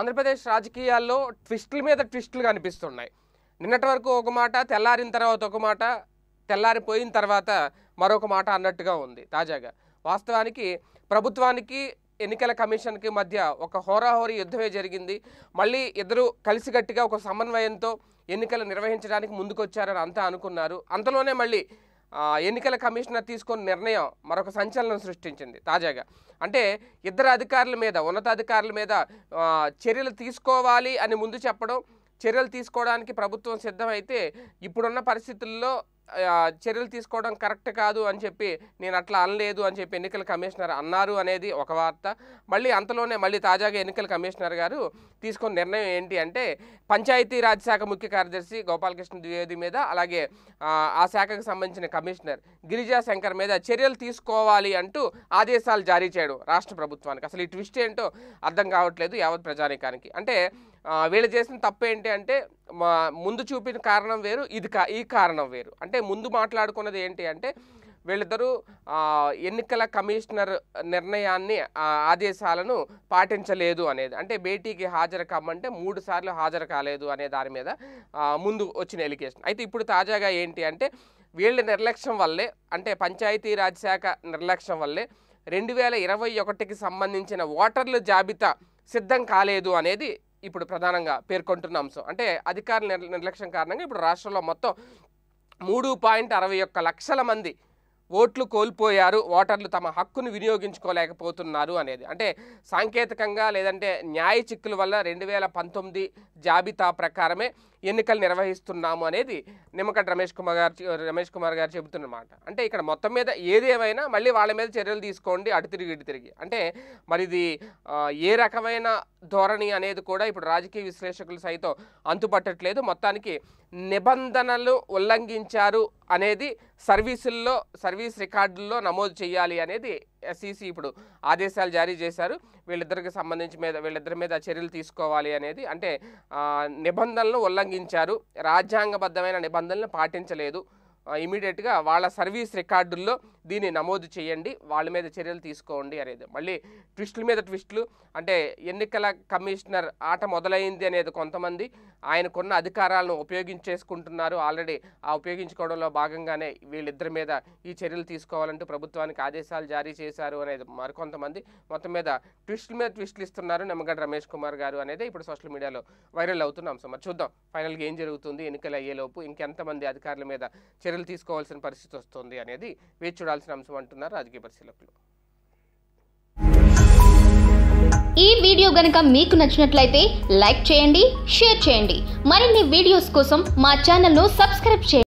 ఆంధ్రప్రదేశ్ రాజకీయాల్లో ట్విస్టుల మీద ట్విస్టులు కనిపిస్తున్నాయి నిన్నటి వరకు ఒక మాట తెల్లారిన తర్వాత ఒక మాట తెల్లారిపోయిన తర్వాత మరొక మాట అన్నట్టుగా ఉంది తాజాగా వాస్తవానికి ప్రభుత్వానికి ఎన్నికల కమిషన్కి మధ్య ఒక హోరాహోరీ యుద్ధమే జరిగింది మళ్ళీ ఇద్దరు కలిసికట్టుగా ఒక సమన్వయంతో ఎన్నికలు నిర్వహించడానికి ముందుకొచ్చారని అంతా అనుకున్నారు అంతలోనే మళ్ళీ ఎన్నికల కమిషనర్ తీసుకున్న నిర్ణయం మరొక సంచలనం సృష్టించింది తాజాగా అంటే ఇద్దరు అధికారుల మీద ఉన్నతాధికారుల మీద చర్యలు తీసుకోవాలి అని ముందు చెప్పడం చర్యలు తీసుకోవడానికి ప్రభుత్వం సిద్ధమైతే ఇప్పుడున్న పరిస్థితుల్లో చర్యలు తీసుకోవడం కరెక్ట్ కాదు అని చెప్పి నేను అట్లా అనలేదు అని చెప్పి ఎన్నికల కమిషనర్ అన్నారు అనేది ఒక వార్త మళ్ళీ అంతలోనే మళ్ళీ తాజాగా ఎన్నికల కమిషనర్ గారు తీసుకున్న నిర్ణయం ఏంటి అంటే రాజ్ శాఖ ముఖ్య కార్యదర్శి గోపాలకృష్ణ ద్వివేది మీద అలాగే ఆ శాఖకు సంబంధించిన కమిషనర్ గిరిజా శంకర్ మీద చర్యలు తీసుకోవాలి అంటూ ఆదేశాలు జారీ చేయడం రాష్ట్ర ప్రభుత్వానికి అసలు ఈ ట్విస్ట్ ఏంటో అర్థం కావట్లేదు యావత్ ప్రజానికానికి అంటే వీళ్ళు చేసిన తప్పు ఏంటి అంటే మా ముందు చూపిన కారణం వేరు ఇది కా ఈ కారణం వేరు అంటే ముందు మాట్లాడుకున్నది ఏంటి అంటే వీళ్ళిద్దరూ ఎన్నికల కమిషనర్ నిర్ణయాన్ని ఆదేశాలను పాటించలేదు అనేది అంటే భేటీకి హాజరు కమ్మంటే మూడు సార్లు హాజరు కాలేదు అనే దాని మీద ముందు వచ్చిన ఎలిగేషన్ అయితే ఇప్పుడు తాజాగా ఏంటి అంటే వీళ్ళ నిర్లక్ష్యం వల్లే అంటే పంచాయతీరాజ్ శాఖ నిర్లక్ష్యం వల్లే రెండు వేల ఇరవై ఒకటికి సంబంధించిన ఓటర్ల జాబితా సిద్ధం కాలేదు అనేది ఇప్పుడు ప్రధానంగా పేర్కొంటున్న అంశం అంటే అధికార నిర్లక్ష్యం కారణంగా ఇప్పుడు రాష్ట్రంలో మొత్తం మూడు పాయింట్ అరవై ఒక్క లక్షల మంది ఓట్లు కోల్పోయారు ఓటర్లు తమ హక్కును వినియోగించుకోలేకపోతున్నారు అనేది అంటే సాంకేతికంగా లేదంటే న్యాయ చిక్కుల వల్ల రెండు వేల పంతొమ్మిది జాబితా ప్రకారమే ఎన్నికలు నిర్వహిస్తున్నాము అనేది నిమ్మకడ్ రమేష్ కుమార్ గారు రమేష్ కుమార్ గారు చెబుతున్నమాట అంటే ఇక్కడ మొత్తం మీద ఏదేమైనా మళ్ళీ వాళ్ళ మీద చర్యలు తీసుకోండి అటు తిరిగి ఇటు తిరిగి అంటే మరి ఇది ఏ రకమైన ధోరణి అనేది కూడా ఇప్పుడు రాజకీయ విశ్లేషకులు సైతం అంతుపట్టట్లేదు మొత్తానికి నిబంధనలు ఉల్లంఘించారు అనేది సర్వీసుల్లో సర్వీస్ రికార్డుల్లో నమోదు చేయాలి అనేది ఎస్ఈసి ఇప్పుడు ఆదేశాలు జారీ చేశారు వీళ్ళిద్దరికి సంబంధించి మీద వీళ్ళిద్దరి మీద చర్యలు తీసుకోవాలి అనేది అంటే నిబంధనలు ఉల్లంఘించారు రాజ్యాంగబద్ధమైన నిబంధనలు పాటించలేదు ఇమీడియట్గా వాళ్ళ సర్వీస్ రికార్డుల్లో దీన్ని నమోదు చేయండి వాళ్ళ మీద చర్యలు తీసుకోండి అనేది మళ్ళీ ట్విస్టుల మీద ట్విస్టులు అంటే ఎన్నికల కమిషనర్ ఆట మొదలైంది అనేది కొంతమంది ఆయనకున్న అధికారాలను ఉపయోగించేసుకుంటున్నారు ఆల్రెడీ ఆ ఉపయోగించుకోవడంలో భాగంగానే వీళ్ళిద్దరి మీద ఈ చర్యలు తీసుకోవాలంటూ ప్రభుత్వానికి ఆదేశాలు జారీ చేశారు అనేది మరికొంతమంది మొత్తం మీద ట్విస్టుల మీద ట్విస్టులు ఇస్తున్నారు నిమ్మగడ్డ రమేష్ కుమార్ గారు అనేది ఇప్పుడు సోషల్ మీడియాలో వైరల్ అవుతున్న అంశం మరి చూద్దాం ఫైనల్గా ఏం జరుగుతుంది ఎన్నికలు అయ్యేలోపు ఇంకెంతమంది అధికారుల మీద చర్యలు తీసుకోవాల్సిన పరిస్థితి వస్తుంది అనేది వేచి చూడాల్సిన అంశం అంటున్నారు రాజకీయ పరిశీలకులు ఈ వీడియో గనుక మీకు నచ్చినట్లయితే లైక్ చేయండి షేర్ చేయండి మరిన్ని వీడియోస్ కోసం మా ను సబ్స్క్రైబ్ చేయండి